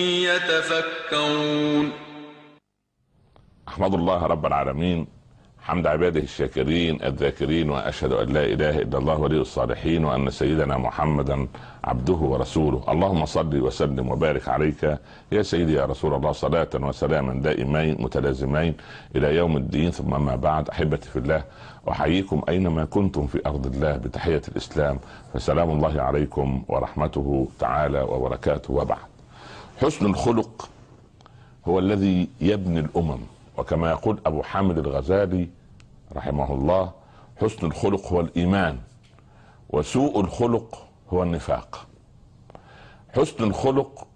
يتفكرون أحمد الله رب العالمين حمد عباده الشاكرين الذاكرين واشهد ان لا اله الا الله ولي الصالحين وان سيدنا محمدا عبده ورسوله اللهم صل وسلم وبارك عليك يا سيدي يا رسول الله صلاه وسلاما دائمين متلازمين الى يوم الدين ثم ما بعد احبتي في الله احييكم اينما كنتم في ارض الله بتحيه الاسلام فسلام الله عليكم ورحمته تعالى وبركاته وبعد حسن الخلق هو الذي يبني الامم وكما يقول ابو حامد الغزالي رحمه الله حسن الخلق هو الايمان وسوء الخلق هو النفاق حسن الخلق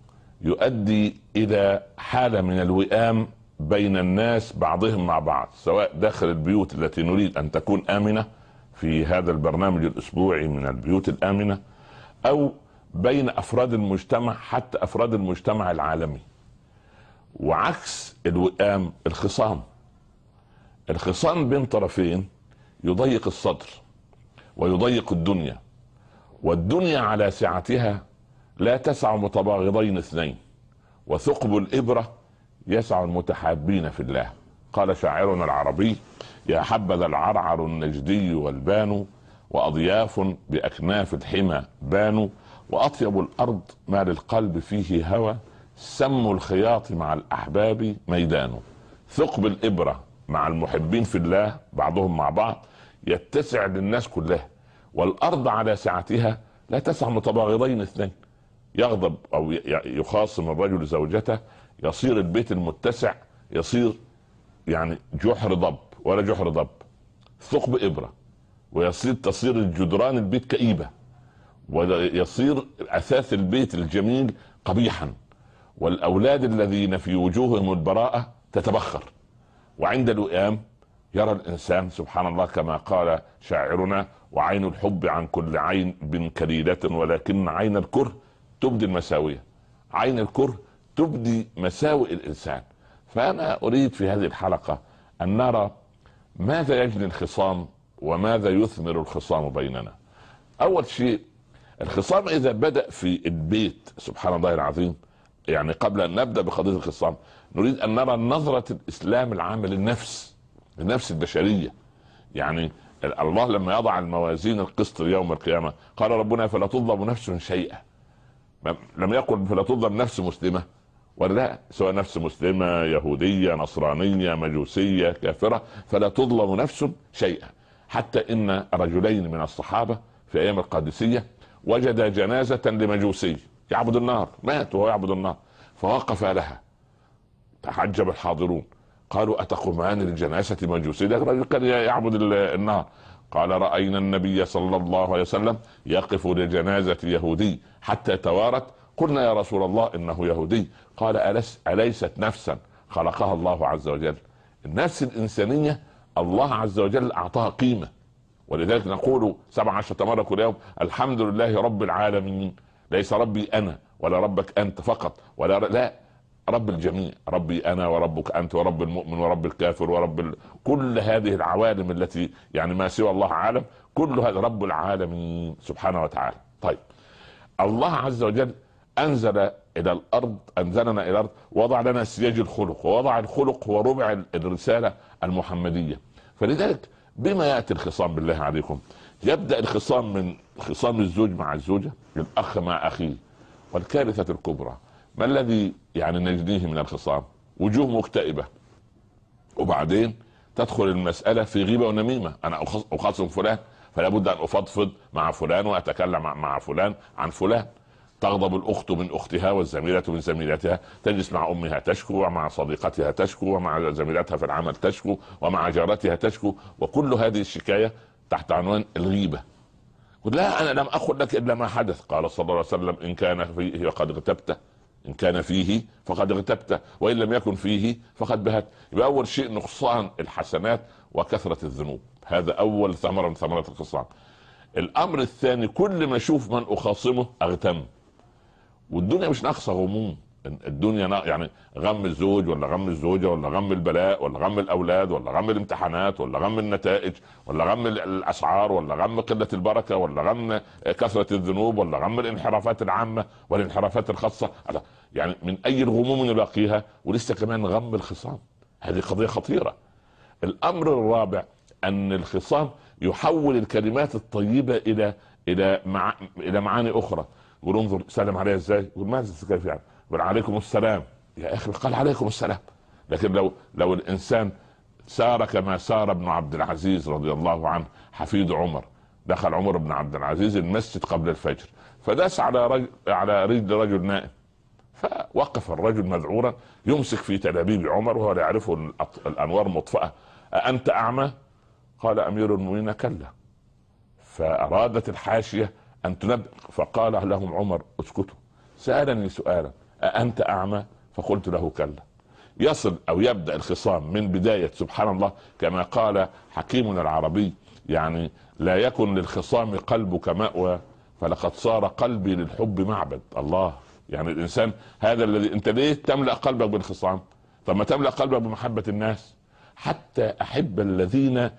يؤدي الى حاله من الوئام بين الناس بعضهم مع بعض سواء داخل البيوت التي نريد ان تكون امنه في هذا البرنامج الاسبوعي من البيوت الامنه او بين افراد المجتمع حتى افراد المجتمع العالمي وعكس الوئام الخصام الخصام بين طرفين يضيق الصدر ويضيق الدنيا والدنيا على سعتها لا تسع متباغضين اثنين وثقب الإبرة يسع المتحابين في الله قال شاعرنا العربي يا حبذا العرعر النجدي والبان وأضياف بأكناف الحمى بانوا واطيب الارض ما للقلب فيه هوى سم الخياط مع الاحباب ميدانه ثقب الابره مع المحبين في الله بعضهم مع بعض يتسع للناس كلها والارض على سعتها لا تسع متباغضين اثنين يغضب او يخاصم الرجل زوجته يصير البيت المتسع يصير يعني جحر ضب ولا جحر ضب ثقب ابره ويصير تصير الجدران البيت كئيبه ويصير اساس البيت الجميل قبيحا والاولاد الذين في وجوههم البراءه تتبخر وعند الوئام يرى الانسان سبحان الله كما قال شاعرنا وعين الحب عن كل عين من كليلة ولكن عين الكره تبدي المساوية عين الكره تبدي مساوئ الانسان فانا اريد في هذه الحلقة ان نرى ماذا يجني الخصام وماذا يثمر الخصام بيننا اول شيء الخصام اذا بدا في البيت سبحان الله العظيم يعني قبل ان نبدا بقضيه الخصام نريد ان نرى نظره الاسلام العامه للنفس النفس البشريه يعني الله لما يضع الموازين القسط يوم القيامه قال ربنا فلا تظلم نفس شيئا لم يقل فلا تظلم نفس مسلمه ولا لا سواء نفس مسلمه يهوديه نصرانيه مجوسيه كافره فلا تظلم نفس شيئا حتى ان رجلين من الصحابه في ايام القادسيه وجد جنازة لمجوسي يعبد النار مات وهو يعبد النار فوقف لها تعجب الحاضرون قالوا أتقومان لجنازة مجوسي ده رجل كان يعبد النار قال رأينا النبي صلى الله عليه وسلم يقف لجنازة يهودي حتى توارت قلنا يا رسول الله إنه يهودي قال ألس أليست نفسا خلقها الله عز وجل النفس الإنسانية الله عز وجل أعطاها قيمة ولذلك نقول سبع عشرة مرة كل يوم الحمد لله رب العالمين ليس ربي أنا ولا ربك أنت فقط ولا لا رب الجميع ربي أنا وربك أنت ورب المؤمن ورب الكافر ورب ال... كل هذه العوالم التي يعني ما سوى الله عالم كل هذا رب العالمين سبحانه وتعالى طيب الله عز وجل أنزل إلى الأرض أنزلنا إلى الأرض وضع لنا سياج الخلق ووضع الخلق هو ربع الرسالة المحمدية فلذلك بما ياتي الخصام بالله عليكم يبدا الخصام من خصام الزوج مع الزوجه الاخ مع اخيه والكارثه الكبرى ما الذي يعني نجنيه من الخصام وجوه مكتئبه وبعدين تدخل المساله في غيبه ونميمه انا اخاصم فلان فلا بد ان افضفض مع فلان واتكلم مع فلان عن فلان تغضب الأخت من أختها والزميلة من زميلتها تجلس مع أمها تشكو ومع صديقتها تشكو ومع زميلتها في العمل تشكو ومع جارتها تشكو وكل هذه الشكاية تحت عنوان الغيبة قلت لا أنا لم أخذ لك إلا ما حدث قال صلى الله عليه وسلم إن كان فيه فقد اغتبته إن كان فيه فقد اغتبته وإن لم يكن فيه فقد بهت يبقى أول شيء نقصان الحسنات وكثرة الذنوب هذا أول ثمرة من ثمرات الخصام الأمر الثاني كل ما أشوف من أخاصمه أغتم والدنيا مش ناقصه غموم الدنيا نا... يعني غم الزوج ولا غم الزوجه ولا غم البلاء ولا غم الاولاد ولا غم الامتحانات ولا غم النتائج ولا غم الاسعار ولا غم قله البركه ولا غم كثره الذنوب ولا غم الانحرافات العامه والانحرافات الخاصه يعني من اي الغموم نلاقيها ولسه كمان غم الخصام هذه قضيه خطيره الامر الرابع ان الخصام يحول الكلمات الطيبه الى الى مع... الى معاني اخرى يقول انظر سلم عليها ازاي يقول ماذا كيف يعني يقول عليكم السلام يا اخي قال عليكم السلام لكن لو لو الانسان سار كما سار ابن عبد العزيز رضي الله عنه حفيد عمر دخل عمر بن عبد العزيز المسجد قبل الفجر فداس على رجل على رجل رجل نائم فوقف الرجل مذعورا يمسك في تلابيب عمر وهو لا يعرفه الانوار مطفاه أأنت أعمى؟ قال أمير المؤمنين كلا فأرادت الحاشية أن تنبئ فقال لهم عمر اسكتوا سألني سؤالا أأنت أعمى فقلت له كلا يصل أو يبدأ الخصام من بداية سبحان الله كما قال حكيمنا العربي يعني لا يكن للخصام قلبك مأوى فلقد صار قلبي للحب معبد الله يعني الإنسان هذا الذي أنت ليه تملأ قلبك بالخصام طب ما تملأ قلبك بمحبة الناس حتى أحب الذين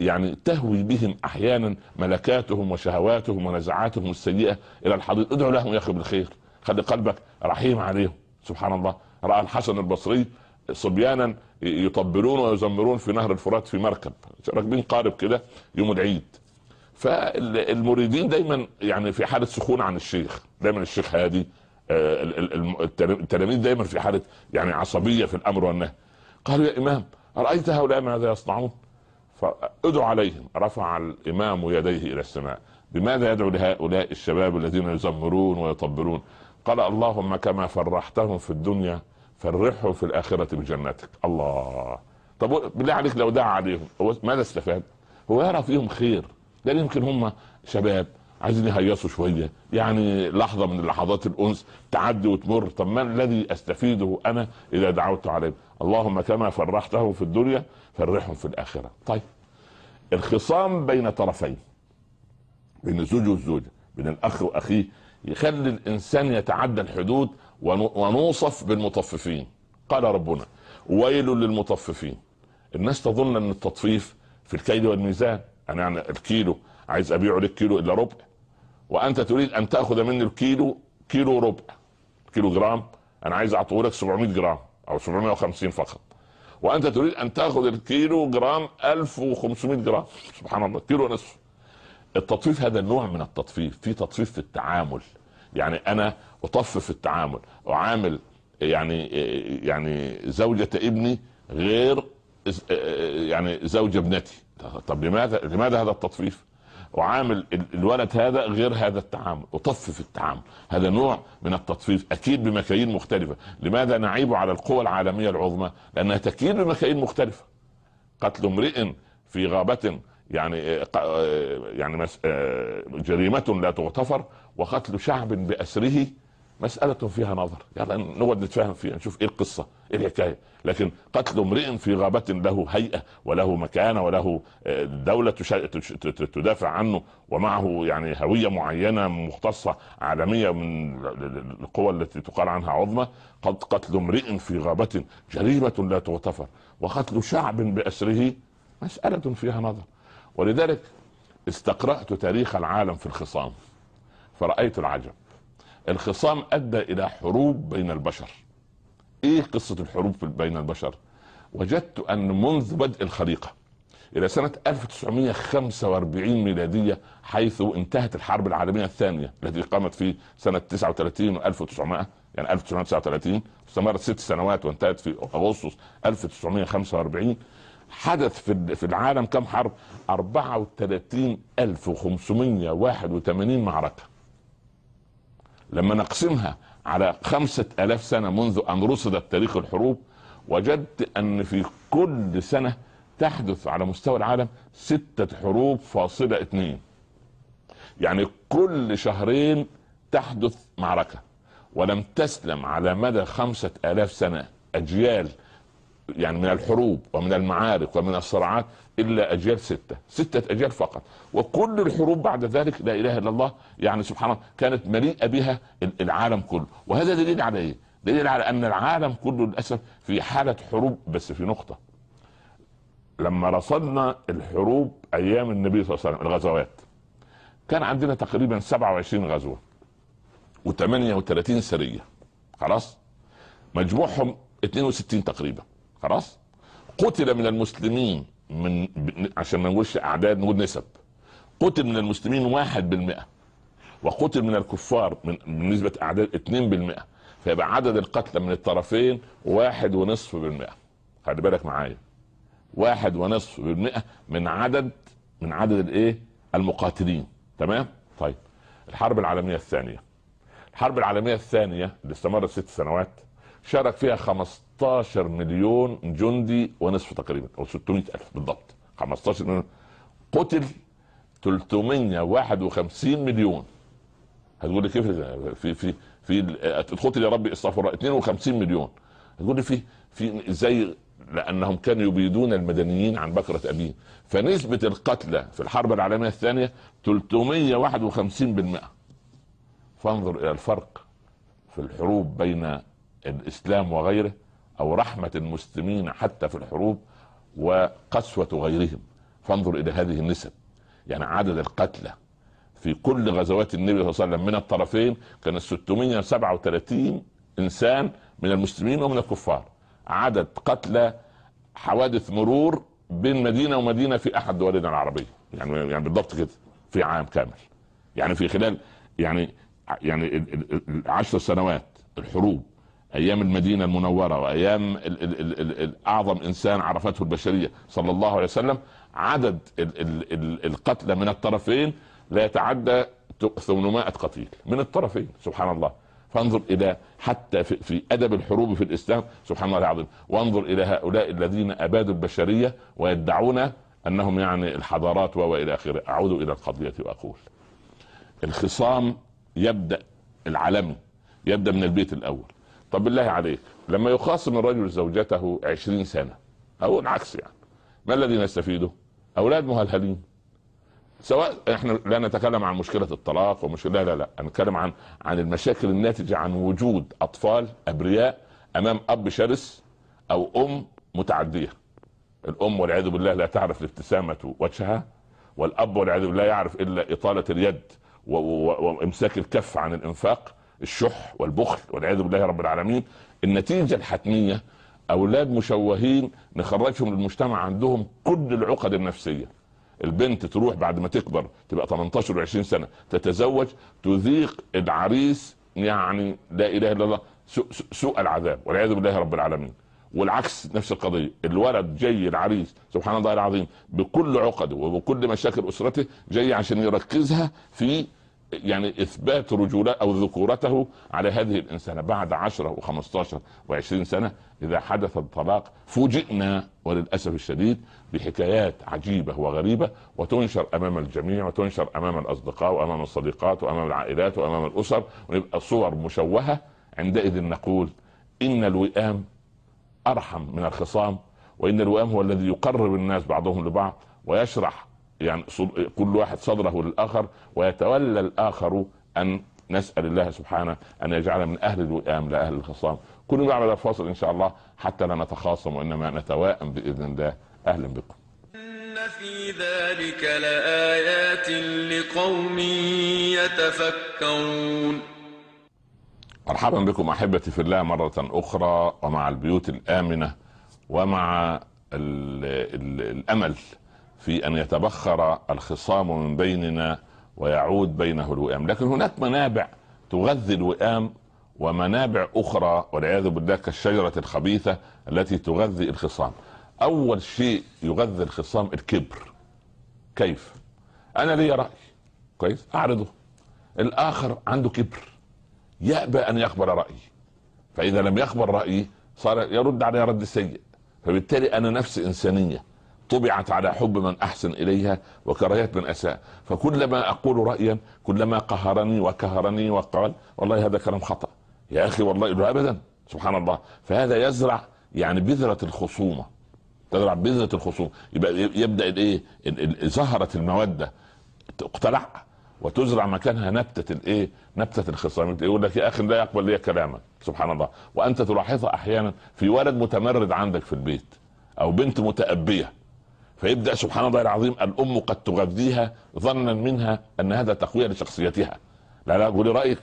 يعني تهوي بهم احيانا ملكاتهم وشهواتهم ونزعاتهم السيئه الى الحضيض ادعو لهم يا اخي بالخير خلي قلبك رحيم عليهم سبحان الله راى الحسن البصري صبيانا يطبلون ويزمرون في نهر الفرات في مركب راكبين قارب كده يوم العيد فالمريدين دايما يعني في حاله سخونه عن الشيخ دايما الشيخ هادي آه، التلاميذ دايما في حاله يعني عصبيه في الامر والنهي قالوا يا امام ارايت هؤلاء ماذا يصنعون فادعو عليهم رفع الامام يديه الى السماء بماذا يدعو لهؤلاء الشباب الذين يزمرون ويطبلون قال اللهم كما فرحتهم في الدنيا فرحهم في الاخره بجنتك الله طب بالله عليك لو دعا عليهم ماذا استفاد هو يرى فيهم خير لان يمكن هم شباب عايزين يهيصوا شويه يعني لحظه من لحظات الانس تعدي وتمر طب ما الذي استفيده انا اذا دعوت عليهم اللهم كما فرحته في الدنيا فرحهم في الاخره طيب الخصام بين طرفين بين الزوج والزوجه بين الاخ واخيه يخلي الانسان يتعدى الحدود ونوصف بالمطففين قال ربنا ويل للمطففين الناس تظن ان التطفيف في الكيل والميزان انا يعني الكيلو عايز ابيعه لك كيلو الا ربع وانت تريد ان تاخذ مني الكيلو كيلو ربع كيلو جرام انا عايز اعطيه لك 700 جرام او 750 فقط وانت تريد ان تاخذ الكيلو جرام 1500 جرام سبحان الله كيلو ونصف التطفيف هذا النوع من التطفيف في تطفيف في التعامل يعني انا اطفف في التعامل اعامل يعني يعني زوجة ابني غير يعني زوجة ابنتي طب لماذا لماذا هذا التطفيف؟ اعامل الولد هذا غير هذا التعامل اطفف التعامل هذا نوع من التطفيف اكيد بمكاييل مختلفه لماذا نعيب على القوى العالميه العظمى لانها تكيد بمكاييل مختلفه قتل امرئ في غابه يعني يعني آه، جريمه لا تغتفر وقتل شعب باسره مسألة فيها نظر يعني نقعد نتفاهم فيها نشوف ايه القصة ايه الحكاية لكن قتل امرئ في غابة له هيئة وله مكانة وله آه، دولة تدافع عنه ومعه يعني هوية معينة مختصة عالمية من القوى التي تقال عنها عظمى قد قتل امرئ في غابة جريمة لا تغتفر وقتل شعب بأسره مسألة فيها نظر ولذلك استقرأت تاريخ العالم في الخصام فرأيت العجب الخصام ادى الى حروب بين البشر ايه قصه الحروب بين البشر وجدت ان منذ بدء الخليقه الى سنه 1945 ميلاديه حيث انتهت الحرب العالميه الثانيه التي قامت في سنه 39 و1900 يعني 1939 استمرت ست سنوات وانتهت في اغسطس 1945 حدث في في العالم كم حرب 34581 معركه لما نقسمها على خمسة ألاف سنة منذ أن رصدت تاريخ الحروب وجدت أن في كل سنة تحدث على مستوى العالم ستة حروب فاصلة اثنين يعني كل شهرين تحدث معركة ولم تسلم على مدى خمسة آلاف سنة أجيال يعني من الحروب ومن المعارك ومن الصراعات الا اجيال سته، سته اجيال فقط، وكل الحروب بعد ذلك لا اله الا الله يعني سبحان الله كانت مليئه بها العالم كله، وهذا دليل على ايه؟ دليل على ان العالم كله للاسف في حاله حروب بس في نقطه. لما رصدنا الحروب ايام النبي صلى الله عليه وسلم الغزوات كان عندنا تقريبا 27 غزوه و38 سريه خلاص؟ مجموعهم 62 تقريبا خلاص قتل من المسلمين من عشان ما نقولش اعداد نقول نسب قتل من المسلمين واحد بالمئة وقتل من الكفار من بنسبة اعداد اتنين بالمئة فيبقى عدد القتلى من الطرفين واحد ونصف بالمئة خلي بالك معايا واحد ونصف بالمئة من عدد من عدد الايه المقاتلين تمام طيب الحرب العالمية الثانية الحرب العالمية الثانية اللي استمرت ست سنوات شارك فيها 15 15 مليون جندي ونصف تقريبا او 600 الف بالضبط 15 مليون قتل 351 مليون هتقول لي كيف في في في قتل يا ربي استغفر الله 52 مليون هتقول لي في في زي لانهم كانوا يبيدون المدنيين عن بكره ابيهم فنسبه القتلى في الحرب العالميه الثانيه 351% فانظر الى الفرق في الحروب بين الاسلام وغيره او رحمه المسلمين حتى في الحروب وقسوه غيرهم فانظر الى هذه النسب يعني عدد القتلى في كل غزوات النبي صلى الله عليه وسلم من الطرفين كان 637 انسان من المسلمين ومن الكفار عدد قتلى حوادث مرور بين مدينه ومدينه في احد دولنا العربيه يعني يعني بالضبط كده في عام كامل يعني في خلال يعني يعني العشر سنوات الحروب ايام المدينه المنوره وايام الـ الـ الـ الـ الـ اعظم انسان عرفته البشريه صلى الله عليه وسلم عدد الـ الـ الـ القتلى من الطرفين لا يتعدى 800 قتيل من الطرفين سبحان الله فانظر الى حتى في, في ادب الحروب في الاسلام سبحان الله العظيم وانظر الى هؤلاء الذين ابادوا البشريه ويدعون انهم يعني الحضارات والى اخره اعود الى القضيه واقول الخصام يبدا العالمي يبدا من البيت الاول طب بالله عليك لما يخاصم الرجل زوجته عشرين سنة أو العكس يعني ما الذي نستفيده أولاد مهلهلين سواء احنا لا نتكلم عن مشكله الطلاق ومشكله لا لا لا نتكلم عن عن المشاكل الناتجه عن وجود اطفال ابرياء امام اب شرس او ام متعديه الام والعياذ بالله لا تعرف الابتسامه وجهها والاب والعياذ بالله لا يعرف الا اطاله اليد وامساك الكف عن الانفاق الشح والبخل والعياذ بالله رب العالمين النتيجه الحتميه اولاد مشوهين نخرجهم للمجتمع عندهم كل العقد النفسيه البنت تروح بعد ما تكبر تبقى 18 و20 سنه تتزوج تذيق العريس يعني لا اله الا الله سوء العذاب والعياذ بالله رب العالمين والعكس نفس القضيه الولد جاي العريس سبحان الله العظيم بكل عقده وبكل مشاكل اسرته جاي عشان يركزها في يعني اثبات رجوله او ذكورته على هذه الانسانه بعد 10 و15 و20 سنه اذا حدث الطلاق فوجئنا وللاسف الشديد بحكايات عجيبه وغريبه وتنشر امام الجميع وتنشر امام الاصدقاء وامام الصديقات وامام العائلات وامام الاسر ويبقى صور مشوهه عندئذ نقول ان الوئام ارحم من الخصام وان الوئام هو الذي يقرب الناس بعضهم لبعض ويشرح يعني كل واحد صدره للاخر ويتولى الاخر ان نسال الله سبحانه ان يجعلنا من اهل الوئام لا اهل الخصام كل ما على فاصل ان شاء الله حتى لا نتخاصم وانما نتوائم باذن الله اهلا بكم ان في ذلك لايات لقوم يتفكرون مرحبا بكم احبتي في الله مره اخرى ومع البيوت الامنه ومع الـ الـ الامل في أن يتبخر الخصام من بيننا ويعود بينه الوئام لكن هناك منابع تغذي الوئام ومنابع أخرى والعياذ بالله كالشجرة الخبيثة التي تغذي الخصام أول شيء يغذي الخصام الكبر كيف أنا لي رأي كويس أعرضه الآخر عنده كبر يأبى أن يخبر رأيي فإذا لم يخبر رأيي صار يرد علي رد سيء فبالتالي أنا نفس إنسانية طبعت على حب من احسن اليها وكرهت من اساء فكلما اقول رايا كلما قهرني وكهرني وقال والله هذا كلام خطا يا اخي والله ابدا سبحان الله فهذا يزرع يعني بذره الخصومه تزرع بذره الخصومه يبقى يبدا الايه زهره الموده تقتلع وتزرع مكانها نبتة الايه؟ نبتة الخصام يقول لك يا اخي لا يقبل لي كلامك سبحان الله وانت تلاحظها احيانا في ولد متمرد عندك في البيت او بنت متأبية فيبدا سبحان الله العظيم الام قد تغذيها ظنا منها ان هذا تقويه لشخصيتها لا لا قولي رايك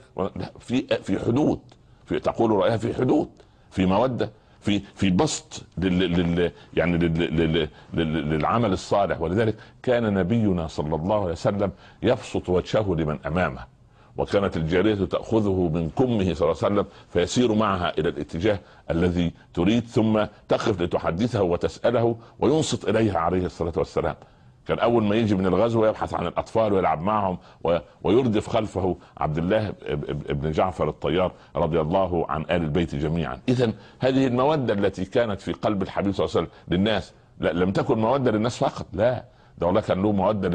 في في حدود في تقول رايها في حدود في موده في في بسط لل لل يعني لل لل لل للعمل الصالح ولذلك كان نبينا صلى الله عليه وسلم يبسط وجهه لمن امامه وكانت الجارية تأخذه من كمه صلى الله عليه وسلم فيسير معها إلى الاتجاه الذي تريد ثم تقف لتحدثه وتسأله وينصت إليها عليه الصلاة والسلام كان أول ما يجي من الغزو يبحث عن الأطفال ويلعب معهم ويردف خلفه عبد الله بن جعفر الطيار رضي الله عن آل البيت جميعا إذا هذه المودة التي كانت في قلب الحبيب صلى الله عليه وسلم للناس لا لم تكن مودة للناس فقط لا ده والله كان له مودة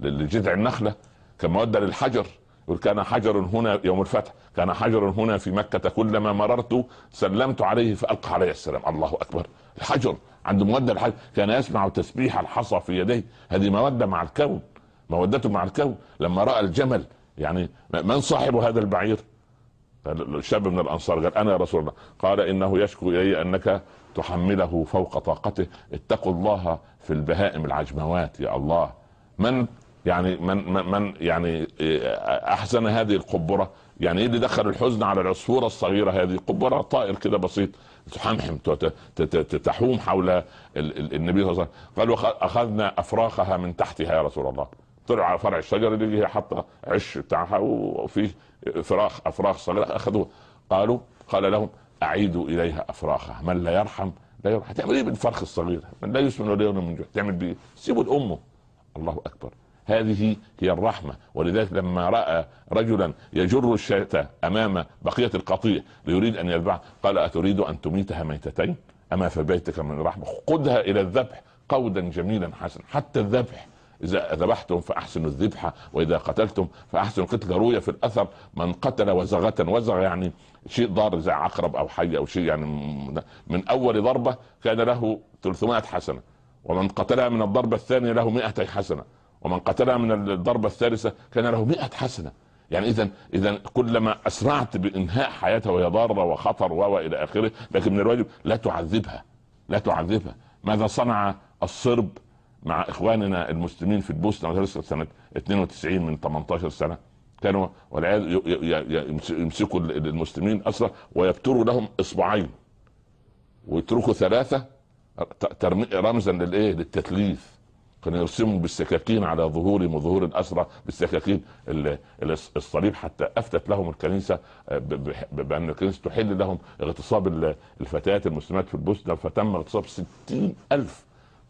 لجذع النخلة كان مودة للحجر يقول كان حجر هنا يوم الفتح كان حجر هنا في مكة كلما مررت سلمت عليه فألقى علي السلام الله أكبر الحجر عند مودة الحجر كان يسمع تسبيح الحصى في يديه هذه مودة مع الكون مودته مع الكون لما رأى الجمل يعني من صاحب هذا البعير شاب من الانصار قال انا يا رسول الله قال انه يشكو الي انك تحمله فوق طاقته اتقوا الله في البهائم العجموات يا الله من يعني من من يعني احزن هذه القبره يعني ايه اللي يعني دخل الحزن على العصفوره الصغيره هذه قبره طائر كده بسيط تحمحم تحوم حول النبي صلى الله عليه وسلم قالوا اخذنا افراخها من تحتها يا رسول الله طلع على فرع الشجر اللي هي حاطه عش بتاعها وفيه فراخ افراخ صغيره اخذوها قالوا قال لهم اعيدوا اليها افراخها من لا يرحم لا يرحم هتعمل ايه بالفرخ الصغير من لا يسمن ولا يغنى من جوع تعمل بيه سيبه لامه الله اكبر هذه هي الرحمة ولذلك لما رأى رجلا يجر الشاة أمام بقية القطيع ليريد أن يذبحها قال أتريد أن تميتها ميتتين أما فبيتك من الرحمة قدها إلى الذبح قودا جميلا حسنا حتى الذبح إذا ذبحتم فأحسنوا الذبحة وإذا قتلتم فأحسنوا القتل روية في الأثر من قتل وزغة وزغ يعني شيء ضار زي عقرب أو حي أو شيء يعني من أول ضربة كان له 300 حسنة ومن قتلها من الضربة الثانية له 200 حسنة ومن قتلها من الضربة الثالثة كان له مئة حسنة يعني اذا اذا كلما اسرعت بانهاء حياتها وهي ضاره وخطر و الى اخره لكن من الواجب لا تعذبها لا تعذبها ماذا صنع الصرب مع اخواننا المسلمين في البوسنه سنه 92 من 18 سنه كانوا والعياذ يمسكوا المسلمين اصلا ويبتروا لهم اصبعين ويتركوا ثلاثه رمزا للايه للتثليث كانوا يرسموا بالسكاكين على ظهورهم وظهور الأسرى بالسكاكين الصليب حتى أفتت لهم الكنيسة آه، بأن الكنيسة تحل لهم اغتصاب الفتيات المسلمات في البوسنة فتم اغتصاب ستين ألف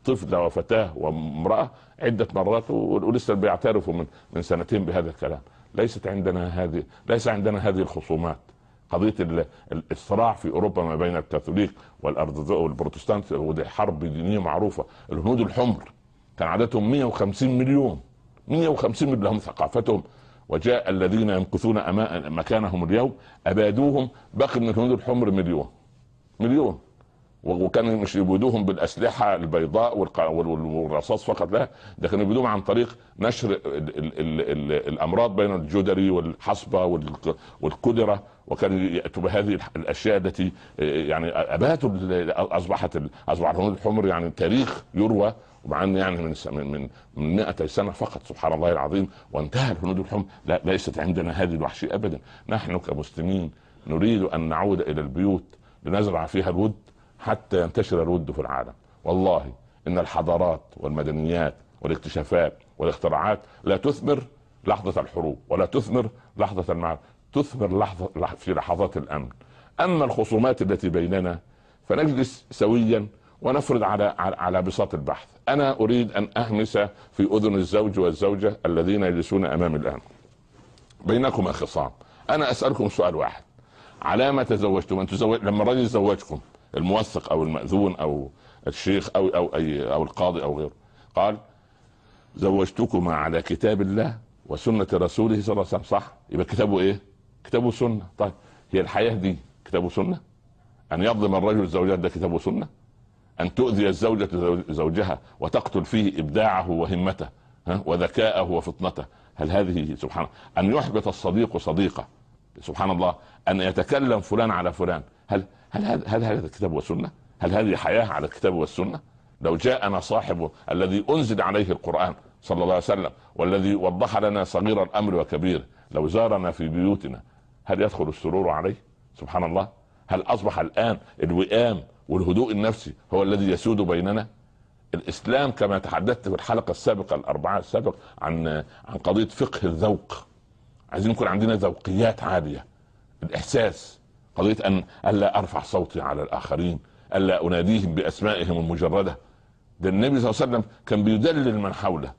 طفل وفتاة وامرأة عدة مرات ولسه بيعترفوا من من سنتين بهذا الكلام ليست عندنا هذه ليس عندنا هذه الخصومات قضية الصراع في أوروبا ما بين الكاثوليك والأرثوذكس والبروتستانت ودي حرب دينية معروفة الهنود الحمر كان عددهم 150 مليون 150 مليون لهم ثقافتهم وجاء الذين يمكثون أماء مكانهم اليوم أبادوهم بقي من الهنود الحمر مليون مليون وكانوا مش يبيدوهم بالاسلحه البيضاء والرصاص فقط لا ده كانوا يبيدوهم عن طريق نشر الـ الـ الـ الـ الامراض بين الجدري والحصبه والقدره وكانوا ياتوا بهذه الاشياء التي يعني اباتوا اصبحت اصبح الهنود الحمر يعني تاريخ يروى مع ان يعني من من من 200 سنه فقط سبحان الله العظيم وانتهى الهنود الحمر لا ليست عندنا هذه الوحشيه ابدا نحن كمسلمين نريد ان نعود الى البيوت لنزرع فيها الود حتى ينتشر الود في العالم والله ان الحضارات والمدنيات والاكتشافات والاختراعات لا تثمر لحظه الحروب ولا تثمر لحظه المعركه تثمر لحظه في لحظات الامن اما الخصومات التي بيننا فنجلس سويا ونفرض على على بساط البحث انا اريد ان اهمس في اذن الزوج والزوجه الذين يجلسون امامي الان بينكما خصام انا اسالكم سؤال واحد على ما تزوجتم انتم تزوج... لما الرجل يتزوجكم الموثق او الماذون او الشيخ او او اي او القاضي او غيره قال زوجتكما على كتاب الله وسنه رسوله صلى الله عليه وسلم صح يبقى كتابه ايه كتابه سنه طيب هي الحياه دي كتابه سنه ان يظلم الرجل الزوجات ده كتابه سنه أن تؤذي الزوجة زوجها وتقتل فيه إبداعه وهمته وذكاءه وفطنته هل هذه سبحان أن يحبط الصديق صديقه سبحان الله أن يتكلم فلان على فلان هل هل هل, هل هذا الكتاب والسنة؟ هل هذه حياة على الكتاب والسنة؟ لو جاءنا صاحبه الذي أنزل عليه القرآن صلى الله عليه وسلم والذي وضح لنا صغير الأمر وكبيره لو زارنا في بيوتنا هل يدخل السرور عليه؟ سبحان الله هل أصبح الآن الوئام والهدوء النفسي هو الذي يسود بيننا الاسلام كما تحدثت في الحلقه السابقه الاربعاء السابق عن عن قضيه فقه الذوق عايزين يكون عندنا ذوقيات عاليه الاحساس قضيه ان الا ارفع صوتي على الاخرين الا اناديهم باسمائهم المجرده ده النبي صلى الله عليه وسلم كان بيدلل من حوله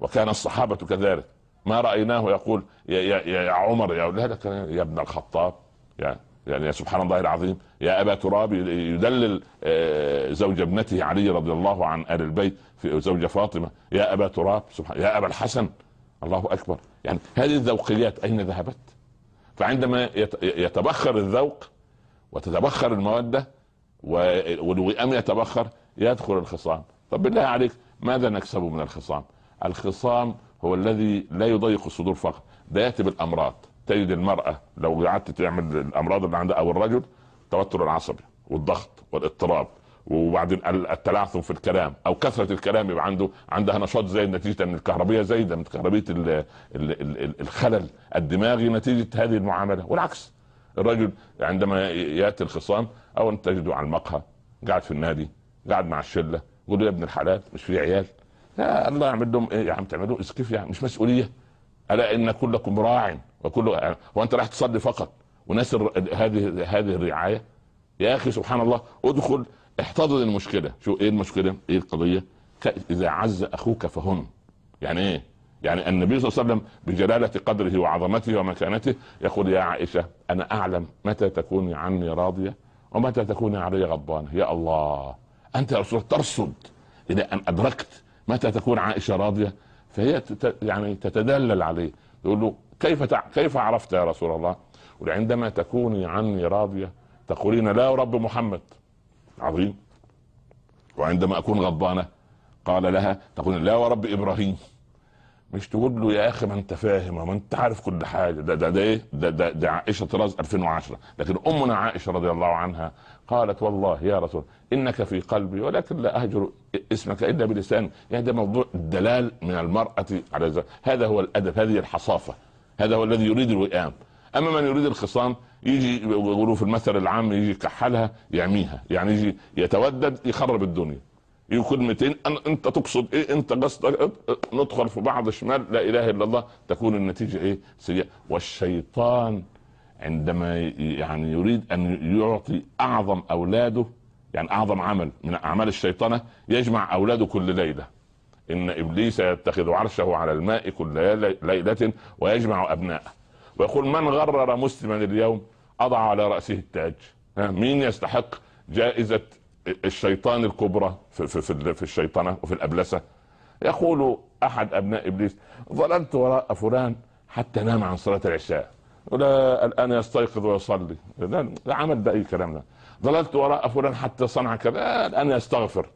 وكان الصحابه كذلك ما رايناه يقول يا, يا, يا عمر يا لا يا ابن الخطاب يعني يعني يا سبحان الله العظيم يا ابا تراب يدلل آه، زوج ابنته علي رضي الله عن ال البيت في زوجه فاطمه يا ابا تراب سبحان يا ابا الحسن الله اكبر يعني هذه الذوقيات اين ذهبت؟ فعندما يتبخر الذوق وتتبخر الموده والوئام يتبخر يدخل الخصام طب بالله عليك ماذا نكسب من الخصام؟ الخصام هو الذي لا يضيق الصدور فقط ده ياتي بالامراض تجد المراه لو قعدت تعمل الامراض اللي عندها او الرجل التوتر العصبي والضغط والاضطراب وبعدين التلعثم في الكلام او كثره الكلام يبقى عنده عندها نشاط زايد نتيجه ان الكهربيه زايده من كهربيه الخلل الدماغي نتيجه هذه المعامله والعكس الرجل عندما ياتي الخصام اولا تجده على المقهى قاعد في النادي قاعد مع الشله يقول له يا ابن الحلال مش في عيال لا الله يعمل لهم ايه يا عم تعملوا اسكيف يعني مش مسؤوليه الا ان كلكم راع وكله وانت رايح تصلي فقط وناس هذه هذه الرعايه يا اخي سبحان الله ادخل احتضن المشكله شو ايه المشكله ايه القضيه اذا عز اخوك فهن يعني ايه يعني النبي صلى الله عليه وسلم بجلالة قدره وعظمته ومكانته يقول يا عائشة أنا أعلم متى تكوني عني راضية ومتى تكوني علي غضبانة يا الله أنت يا رسول ترصد إلى أن أدركت متى تكون عائشة راضية فهي يعني تتدلل عليه تقول له كيف تع... كيف عرفت يا رسول الله؟ وعندما تكوني عني راضيه تقولين لا رب محمد عظيم وعندما اكون غضبانه قال لها تقول لا ورب ابراهيم مش تقول له يا اخي ما انت فاهم ما انت عارف كل حاجه ده ده ده ايه ده ده, ده عائشه طراز 2010 لكن امنا عائشه رضي الله عنها قالت والله يا رسول انك في قلبي ولكن لا اهجر اسمك الا بلسان يعني ده موضوع الدلال من المراه على هذا هو الادب هذه الحصافه هذا هو الذي يريد الوئام اما من يريد الخصام يجي يقولوا في المثل العام يجي يكحلها يعميها يعني يجي يتودد يخرب الدنيا يكون أن انت تقصد ايه انت قصدك ندخل في بعض الشمال لا اله الا الله تكون النتيجه ايه سيئه والشيطان عندما يعني يريد ان يعطي اعظم اولاده يعني اعظم عمل من اعمال الشيطنه يجمع اولاده كل ليله إن إبليس يتخذ عرشه على الماء كل ليلة ويجمع أبناءه ويقول من غرر مسلما اليوم أضع على رأسه التاج مين يستحق جائزة الشيطان الكبرى في, في, في, الشيطنة وفي الأبلسة يقول أحد أبناء إبليس ظللت وراء فلان حتى نام عن صلاة العشاء ولا الآن يستيقظ ويصلي لا عمل ده أي كلام ده ظللت وراء فلان حتى صنع كذا الآن يستغفر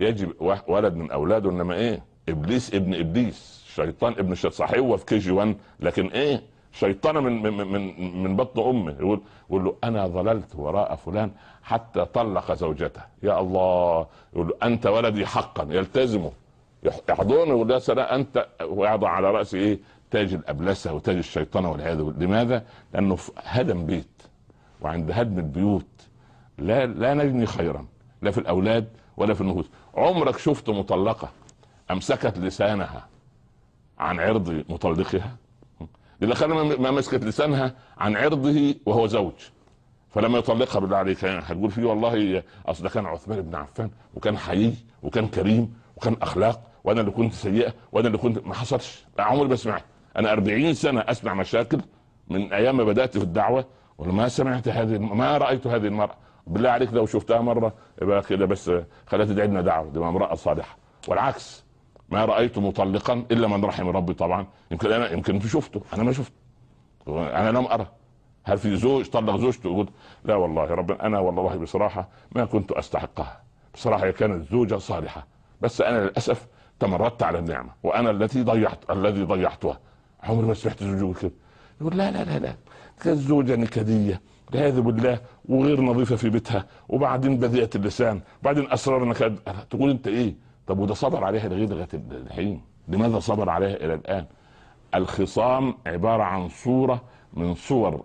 يجب ولد من اولاده انما ايه ابليس ابن ابليس شيطان ابن الشيطان صحيح هو في كي جي 1 لكن ايه شيطانه من من من من بطن امه يقول يقول له انا ظللت وراء فلان حتى طلق زوجته يا الله يقول له انت ولدي حقا يلتزمه يحضنه يقول يا سلام انت ويضع على راسه ايه تاج الابلسه وتاج الشيطانه والعياذ بالله لماذا؟ لانه هدم بيت وعند هدم البيوت لا لا نجني خيرا لا في الاولاد ولا في النفوس عمرك شفت مطلقه امسكت لسانها عن عرض مطلقها اللي خلى ما مسكت لسانها عن عرضه وهو زوج فلما يطلقها بالله عليك هتقول فيه والله اصل ده كان عثمان بن عفان وكان حيي وكان كريم وكان اخلاق وانا اللي كنت سيئه وانا اللي كنت ما حصلش عمري ما سمعت انا 40 سنه اسمع مشاكل من ايام ما بدات في الدعوه ما سمعت هذه ما رايت هذه المراه بالله عليك لو شفتها مره يبقى كده بس خليها تدعي لنا دعوه تبقى امراه صالحه والعكس ما رايت مطلقا الا من رحم ربي طبعا يمكن انا يمكن انت شفته انا ما شفته انا لم ارى هل في زوج طلق زوجته يقول لا والله رب انا والله بصراحه ما كنت استحقها بصراحه هي كانت زوجه صالحه بس انا للاسف تمردت على النعمه وانا التي ضيعت الذي ضيعتها عمري ما سمعت زوجي كده يقول لا لا لا لا كانت زوجه نكديه والعياذ بالله وغير نظيفه في بيتها وبعدين بذيئه اللسان وبعدين اسرار أنك تقول انت ايه طب وده صبر عليها لغايه الحين لماذا صبر عليها الى الان الخصام عباره عن صوره من صور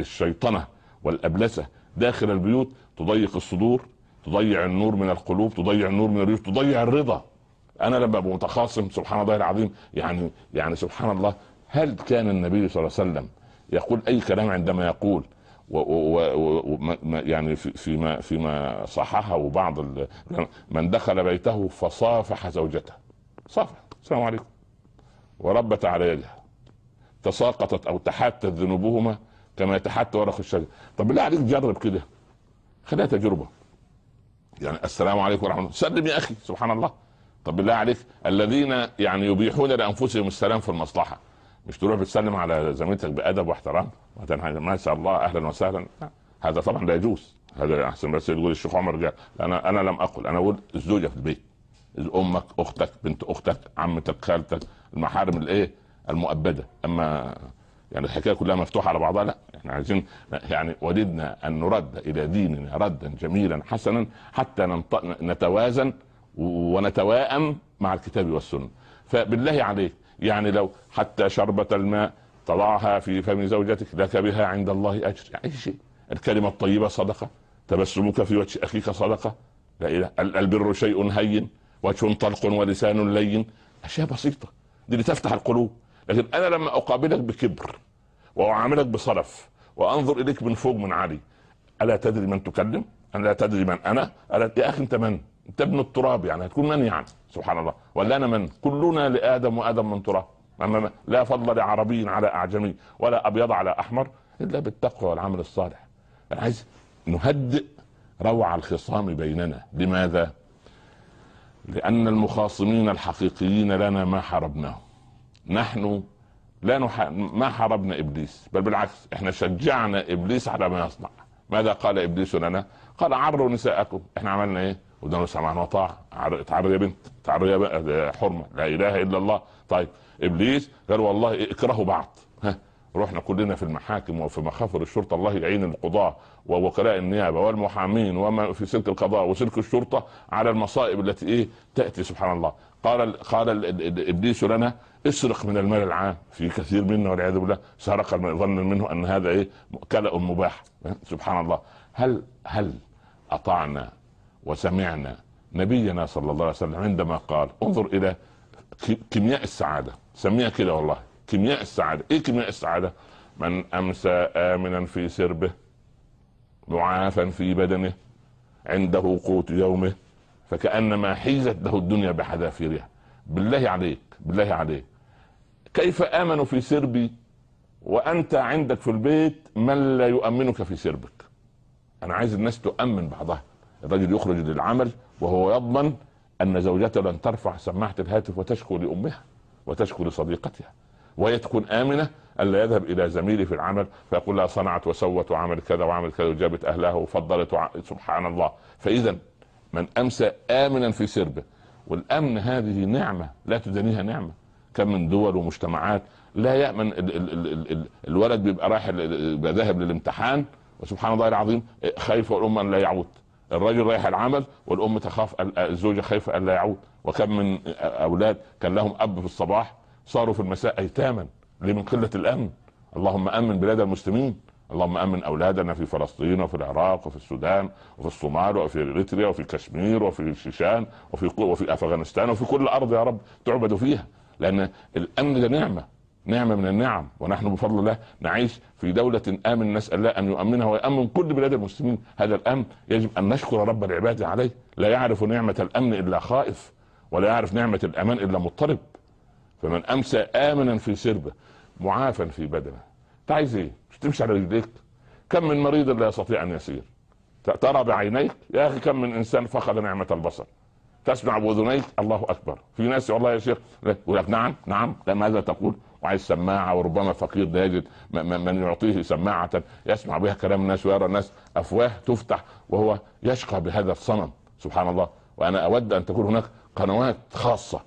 الشيطنه والابلسه داخل البيوت تضيق الصدور تضيع النور من القلوب تضيع النور من الريوش تضيع الرضا انا لما ابقى متخاصم سبحان الله العظيم يعني يعني سبحان الله هل كان النبي صلى الله عليه وسلم يقول اي كلام عندما يقول و و و و يعني فيما فيما صححه بعض من دخل بيته فصافح زوجته صافح السلام عليكم وربت على يدها تساقطت او تحاتت ذنوبهما كما يتحت ورق الشجر طب بالله عليك جرب كده خليها تجربه يعني السلام عليكم ورحمه الله سلم يا اخي سبحان الله طب بالله عليك الذين يعني يبيحون لانفسهم السلام في المصلحه مش تروح بتسلم على زميلتك بادب واحترام ما شاء الله اهلا وسهلا هذا طبعا لا يجوز هذا احسن بس يقول الشيخ عمر جاء انا انا لم اقل انا اقول الزوجه في البيت امك اختك بنت اختك عمتك خالتك المحارم الايه المؤبده اما يعني الحكايه كلها مفتوحه على بعضها لا احنا عايزين يعني وددنا ان نرد الى ديننا ردا جميلا حسنا حتى نتوازن ونتواءم مع الكتاب والسنه فبالله عليك يعني لو حتى شربة الماء تضعها في فم زوجتك لك بها عند الله أجر يعني أي شيء الكلمة الطيبة صدقة تبسمك في وجه أخيك صدقة لا إله البر شيء هين وجه طلق ولسان لين أشياء بسيطة دي اللي تفتح القلوب لكن أنا لما أقابلك بكبر وأعاملك بصرف وأنظر إليك من فوق من علي ألا تدري من تكلم؟ ألا تدري من أنا؟ ألا يا أخي أنت من؟ انت ابن التراب يعني هتكون من يعني سبحان الله ولا انا من كلنا لادم وادم من تراب انا لا فضل لعربي على اعجمي ولا ابيض على احمر الا بالتقوى والعمل الصالح انا عايز نهدئ روع الخصام بيننا لماذا لان المخاصمين الحقيقيين لنا ما حاربناهم نحن لا نح... ما حاربنا ابليس بل بالعكس احنا شجعنا ابليس على ما يصنع ماذا قال ابليس لنا قال عروا نساءكم احنا عملنا ايه ودنا سمعنا وطاعة تعالي يا بنت تعالي يا حرمة لا إله إلا الله طيب إبليس قال والله اكرهوا بعض ها رحنا كلنا في المحاكم وفي مخافر الشرطه الله يعين القضاه ووكلاء النيابه والمحامين وما في سلك القضاء وسلك الشرطه على المصائب التي ايه تاتي سبحان الله قال قال ابليس لنا اسرق من المال العام في كثير منا والعياذ بالله سرق ظن منه ان هذا ايه كلا مباح سبحان الله هل هل اطعنا وسمعنا نبينا صلى الله عليه وسلم عندما قال انظر الى كيمياء السعاده سميها كده والله كيمياء السعاده ايه كيمياء السعاده من امسى امنا في سربه معافا في بدنه عنده قوت يومه فكانما حيزت له الدنيا بحذافيرها بالله عليك بالله عليك كيف امنوا في سربي وانت عندك في البيت من لا يؤمنك في سربك انا عايز الناس تؤمن بعضها الرجل يخرج للعمل وهو يضمن ان زوجته لن ترفع سماعه الهاتف وتشكو لامها وتشكو لصديقتها وهي تكون امنه الا يذهب الى زميلي في العمل فيقول لها صنعت وسوت وعملت كذا وعملت كذا وجابت اهلها وفضلت وع... سبحان الله فاذا من امسى امنا في سربه والامن هذه نعمه لا تدانيها نعمه كم من دول ومجتمعات لا يامن ال... ال... ال... ال... الولد بيبقى رايح ذاهب للامتحان وسبحان الله العظيم خايف ان لا يعود الرجل رايح العمل والام تخاف الزوجه خايفه الا يعود وكم من اولاد كان لهم اب في الصباح صاروا في المساء ايتاما لمن قله الامن اللهم امن بلاد المسلمين اللهم امن اولادنا في فلسطين وفي العراق وفي السودان وفي الصومال وفي اريتريا وفي كشمير وفي الشيشان وفي وفي افغانستان وفي كل ارض يا رب تعبد فيها لان الامن ده نعمه نعمه من النعم ونحن بفضل الله نعيش في دوله امن نسال الله ان يؤمنها ويامن كل بلاد المسلمين هذا الامن يجب ان نشكر رب العباد عليه لا يعرف نعمه الامن الا خائف ولا يعرف نعمه الامان الا مضطرب فمن امسى امنا في سربه معافا في بدنه انت عايز ايه؟ مش تمشي على رجليك كم من مريض لا يستطيع ان يسير ترى بعينيك يا اخي كم من انسان فقد نعمه البصر تسمع باذنيك الله اكبر في ناس والله يا شيخ يقول لك نعم نعم ماذا تقول وعايز سماعه وربما فقير ده يجد من يعطيه سماعه يسمع بها كلام الناس ويرى الناس افواه تفتح وهو يشقى بهذا الصنم سبحان الله وانا اود ان تكون هناك قنوات خاصه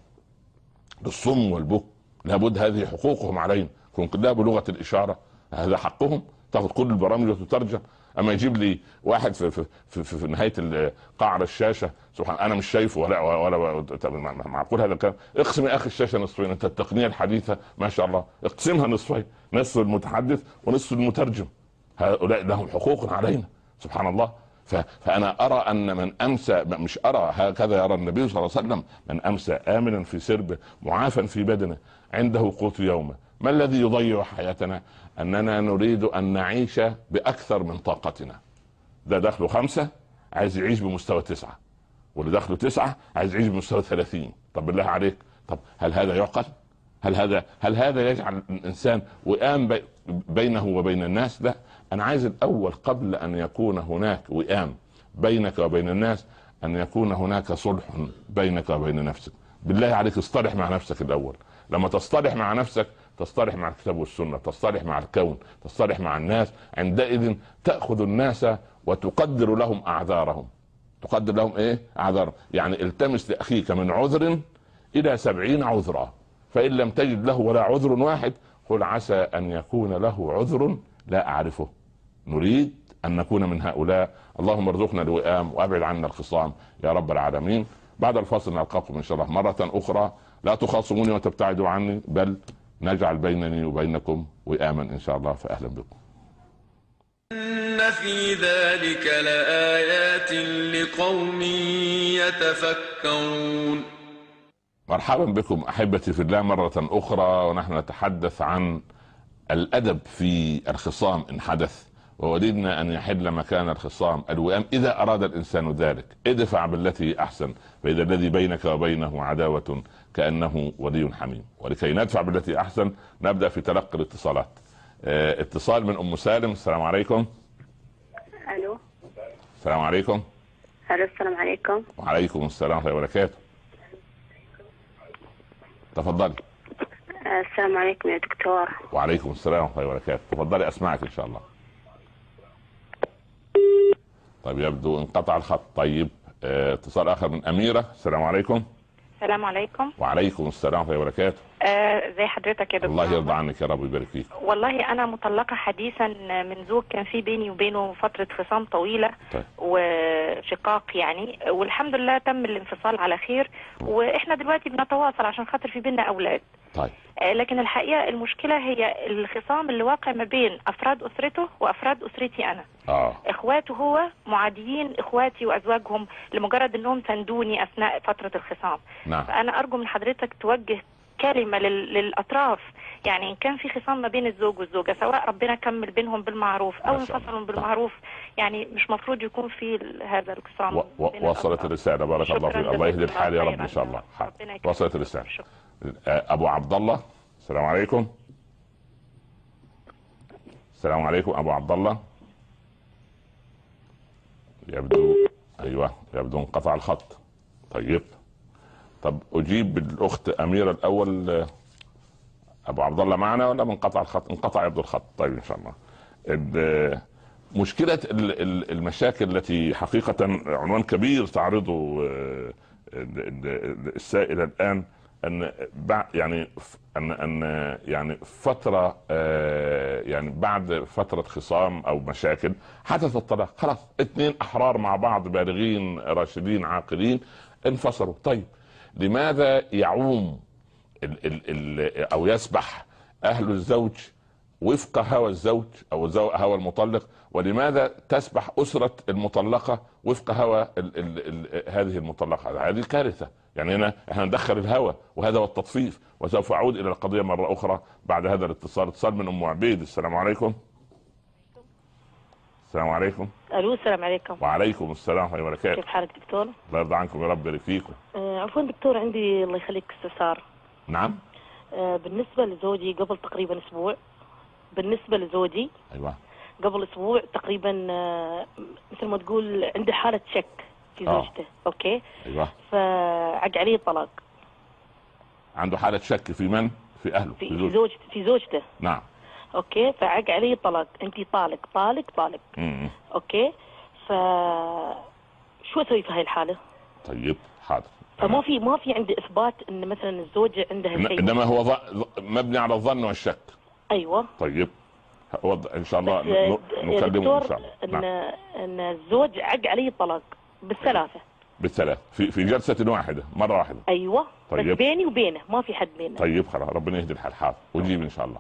بالصم والبكم لابد هذه حقوقهم علينا كن ده بلغه الاشاره هذا حقهم تاخذ كل البرامج وتترجم اما يجيب لي واحد في, في, في, في نهايه قعر الشاشه سبحان انا مش شايفه ولا ولا معقول هذا الكلام اقسم يا اخي الشاشه نصفين انت التقنيه الحديثه ما شاء الله اقسمها نصفين نصف المتحدث ونصف المترجم هؤلاء لهم حقوق علينا سبحان الله فانا ارى ان من امسى مش ارى هكذا يرى النبي صلى الله عليه وسلم من امسى امنا في سربه معافى في بدنه عنده قوت يومه ما الذي يضيع حياتنا اننا نريد ان نعيش باكثر من طاقتنا ده دخله خمسة عايز يعيش بمستوى تسعة واللي دخله تسعة عايز يعيش بمستوى ثلاثين طب بالله عليك طب هل هذا يعقل هل هذا هل هذا يجعل الانسان وئام بينه وبين الناس لا انا عايز الاول قبل ان يكون هناك وئام بينك وبين الناس ان يكون هناك صلح بينك وبين نفسك بالله عليك اصطلح مع نفسك الاول لما تصطلح مع نفسك تصطلح مع الكتاب والسنه تصطلح مع الكون تصطلح مع الناس عندئذ تاخذ الناس وتقدر لهم اعذارهم تقدر لهم ايه اعذار يعني التمس لاخيك من عذر الى سبعين عذرا فان لم تجد له ولا عذر واحد قل عسى ان يكون له عذر لا اعرفه نريد ان نكون من هؤلاء اللهم ارزقنا الوئام وابعد عنا الخصام يا رب العالمين بعد الفاصل نلقاكم ان شاء الله مره اخرى لا تخاصموني وتبتعدوا عني بل نجعل بينني وبينكم وئاما ان شاء الله فاهلا بكم إن في ذلك لآيات لقوم يتفكرون مرحبا بكم أحبتي في الله مرة أخرى ونحن نتحدث عن الأدب في الخصام إن حدث ووددنا أن يحل مكان الخصام الوئام إذا أراد الإنسان ذلك ادفع بالتي أحسن فإذا الذي بينك وبينه عداوة كانه ولي حميم ولكي ندفع بالتي احسن نبدا في تلقي الاتصالات آه، اتصال من ام سالم السلام عليكم الو السلام عليكم الو السلام عليكم وعليكم السلام ورحمه الله وبركاته تفضلي آه، السلام عليكم يا دكتور وعليكم السلام ورحمه الله وبركاته تفضلي اسمعك ان شاء الله طيب يبدو انقطع الخط طيب آه، اتصال اخر من اميره السلام عليكم السلام عليكم وعليكم السلام ورحمه الله وبركاته ازي آه، زي حضرتك يا دكتور الله يرضى عنك يا رب ويبارك فيك والله انا مطلقه حديثا من زوج كان في بيني وبينه فتره خصام طويله طيب. وشقاق يعني والحمد لله تم الانفصال على خير واحنا دلوقتي بنتواصل عشان خاطر في بيننا اولاد طيب آه، لكن الحقيقه المشكله هي الخصام اللي واقع ما بين افراد اسرته وافراد اسرتي انا آه. اخواته هو معاديين اخواتي وازواجهم لمجرد انهم ساندوني اثناء فتره الخصام نعم. فانا ارجو من حضرتك توجه كلمة للأطراف يعني إن كان في خصام ما بين الزوج والزوجة سواء ربنا كمل بينهم بالمعروف أو انفصلوا بالمعروف يعني مش مفروض يكون في هذا الخصام وصلت الرسالة بارك الله فيك الله يهدي الحال يا رب إن شاء الله وصلت الرسالة أبو عبد الله السلام عليكم السلام عليكم أبو عبد الله يبدو أيوه يبدو انقطع الخط طيب طب اجيب الاخت اميره الاول ابو عبد الله معنا ولا منقطع الخط انقطع يبدو الخط طيب ان شاء الله مشكله المشاكل التي حقيقه عنوان كبير تعرضه آه، السائله الان ان يعني ان ان يعني فتره آه، يعني بعد فتره خصام او مشاكل حدث الطلاق خلاص اثنين احرار مع بعض بالغين راشدين عاقلين انفصلوا طيب لماذا يعوم ال ال ال او يسبح اهل الزوج وفق هوى الزوج او هوى المطلق ولماذا تسبح اسره المطلقه وفق هوى ال ال ال هذه المطلقه هذه كارثه يعني هنا احنا ندخل الهوى وهذا هو التطفيف وسوف اعود الى القضيه مره اخرى بعد هذا الاتصال اتصال من ام عبيد السلام عليكم السلام عليكم الو السلام عليكم وعليكم السلام ورحمه الله وبركاته كيف حالك دكتور؟ الله يرضى عنكم يا رب يبارك فيكم آه عفوا دكتور عندي الله يخليك استفسار نعم آه بالنسبه لزوجي قبل تقريبا اسبوع بالنسبه لزوجي ايوه قبل اسبوع تقريبا آه مثل ما تقول عنده حاله شك في آه. زوجته أوه. اوكي ايوه فعق عليه طلاق عنده حاله شك في من؟ في اهله في, في زوجته في زوجته نعم اوكي فعق علي طلاق انت طالق طالق طالق مم. اوكي ف شو اسوي في هاي الحاله؟ طيب حاضر فما في ما في عندي اثبات ان مثلا الزوجه عندها شيء انما هو ض... مبني على الظن والشك ايوه طيب وض... ان شاء الله ن... نكلمه ان شاء الله ان نعم. ان الزوج عق علي طلاق بالثلاثه بالثلاث في في جلسه واحده مره واحده ايوه طيب. بس بيني وبينه ما في حد بينه طيب خلاص ربنا يهدي الحال حاضر ونجيب ان شاء الله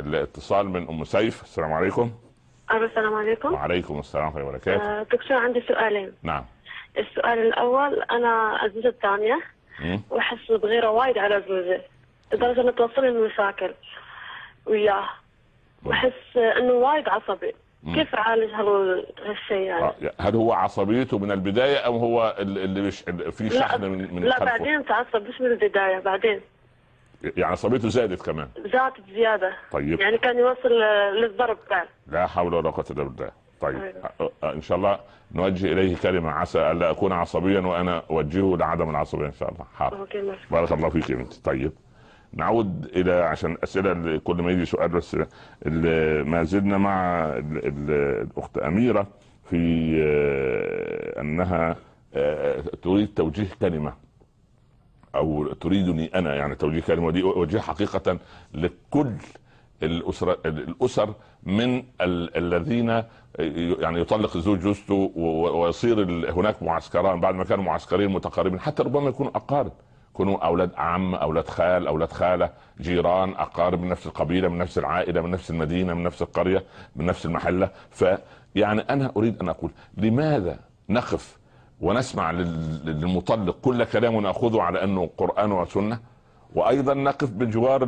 الاتصال من ام سيف السلام عليكم الو السلام عليكم وعليكم السلام ورحمه الله وبركاته آه، دكتور عندي سؤالين نعم السؤال الاول انا الزوجه الثانيه واحس بغيره وايد على زوجي لدرجه انه توصلني المشاكل وياه واحس انه وايد عصبي كيف اعالج هالشيء يعني؟ آه، هل هو عصبيته من البدايه او هو اللي مش في شحن من من لا بعدين تعصب مش من البدايه بعدين يعني عصبيته زادت كمان زادت زياده طيب يعني كان يوصل للضرب فعلا لا حول ولا قوه الا بالله طيب أيوة. ان شاء الله نوجه اليه كلمه عسى الا اكون عصبيا وانا اوجهه لعدم العصبيه ان شاء الله حاضر بارك الله فيك يا بنتي طيب نعود الى عشان اسئله كل ما يجي سؤال بس ما زلنا مع الاخت اميره في آه، انها آه، تريد توجيه كلمه او تريدني انا يعني توجيه كلمه ودي اوجهها حقيقه لكل الاسر الاسر من الذين يعني يطلق الزوج جوزته ويصير هناك معسكران بعد ما كانوا معسكرين متقاربين حتى ربما يكونوا اقارب يكونوا اولاد عم اولاد خال اولاد خاله جيران اقارب من نفس القبيله من نفس العائله من نفس المدينه من نفس القريه من نفس المحله فيعني انا اريد ان اقول لماذا نقف ونسمع للمطلق كل كلام ناخذه على انه قران وسنه وايضا نقف بجوار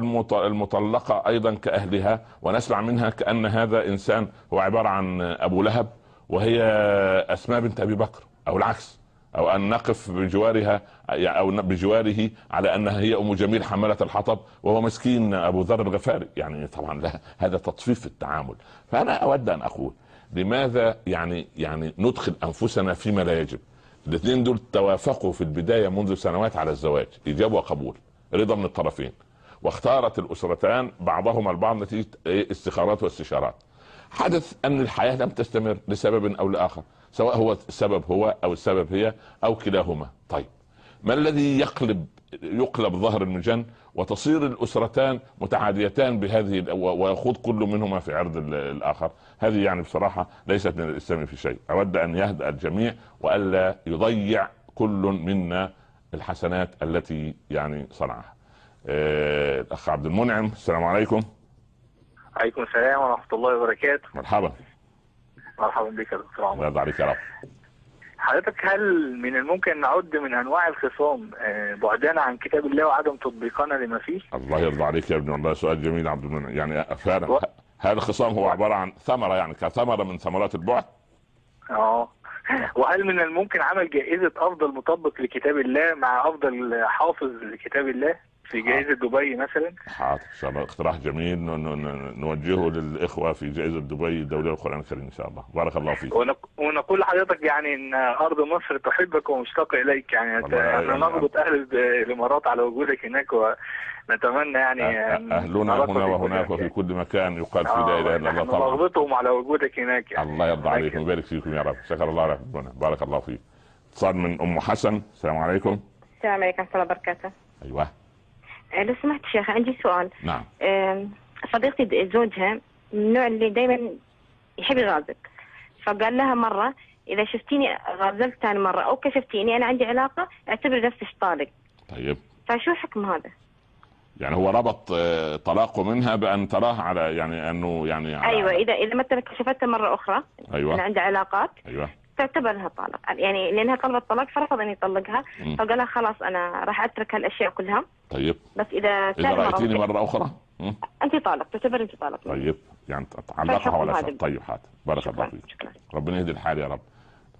المطلقه ايضا كاهلها ونسمع منها كان هذا انسان هو عباره عن ابو لهب وهي اسماء بنت ابي بكر او العكس او ان نقف بجوارها او بجواره على انها هي ام جميل حماله الحطب وهو مسكين ابو ذر الغفاري يعني طبعا لها هذا تطفيف في التعامل فانا اود ان اقول لماذا يعني يعني ندخل انفسنا فيما لا يجب الاثنين دول توافقوا في البدايه منذ سنوات على الزواج ايجاب وقبول رضا من الطرفين واختارت الاسرتان بعضهما البعض نتيجه استخارات واستشارات حدث ان الحياه لم تستمر لسبب او لاخر سواء هو السبب هو او السبب هي او كلاهما طيب ما الذي يقلب يقلب ظهر المجن وتصير الاسرتان متعاديتان بهذه ويخوض كل منهما في عرض الاخر هذه يعني بصراحه ليست من الاسلام في شيء اود ان يهدا الجميع والا يضيع كل منا الحسنات التي يعني صنعها آه، الاخ عبد المنعم السلام عليكم عليكم السلام ورحمه الله وبركاته مرحبا مرحبا بك يا دكتور عمر الله يرضى عليك يا رب حضرتك هل من الممكن ان نعد من انواع الخصام آه، بعدنا عن كتاب الله وعدم تطبيقنا لما فيه؟ الله يرضى عليك يا ابني والله سؤال جميل عبد المنعم يعني آه، فعلا و... هل الخصام هو عباره عن ثمره يعني كثمره من ثمرات البعد؟ اه وهل من الممكن عمل جائزه افضل مطبق لكتاب الله مع افضل حافظ لكتاب الله؟ في جائزه دبي مثلا حاضر ان شاء الله اقتراح جميل نوجهه للاخوه في جائزه دبي الدوليه للقران الكريم يعني ان شاء الله بارك الله فيك ونقول لحضرتك يعني ان ارض مصر تحبك ومشتاقه اليك يعني احنا نربط يعني اهل الامارات على وجودك هناك ونتمنى يعني أه- أه- اهلنا هنا وهناك يعني. وفي كل مكان يقال في آه، لا اله الا الله طبعا نغبطهم على وجودك هناك يعني الله يرضى عليكم ويبارك فيكم يا رب شكر الله ربنا بارك الله فيك اتصال من ام حسن السلام عليكم السلام عليكم ورحمه الله وبركاته ايوه آه، لو سمحت شيخ عندي سؤال نعم صديقتي زوجها من النوع اللي دائما يحب يغازل فقال لها مره اذا شفتيني غازلت ثاني مره او كشفتيني انا عندي علاقه اعتبر نفسك طالق طيب فشو حكم هذا؟ يعني هو ربط آه، طلاقه منها بان تراه على يعني انه يعني على ايوه اذا اذا مثلا كشفتها مره اخرى ايوه انا عندي علاقات ايوه تعتبر لها طالق يعني لانها طلبت طلاق فرفض ان يطلقها فقال لها خلاص انا راح اترك هالاشياء كلها طيب بس اذا اذا رايتيني مره اخرى انت طالق تعتبر انت طالق طيب يعني تعلقها ولا شيء طيب حاضر بارك الله فيك ربنا يهدي الحال يا رب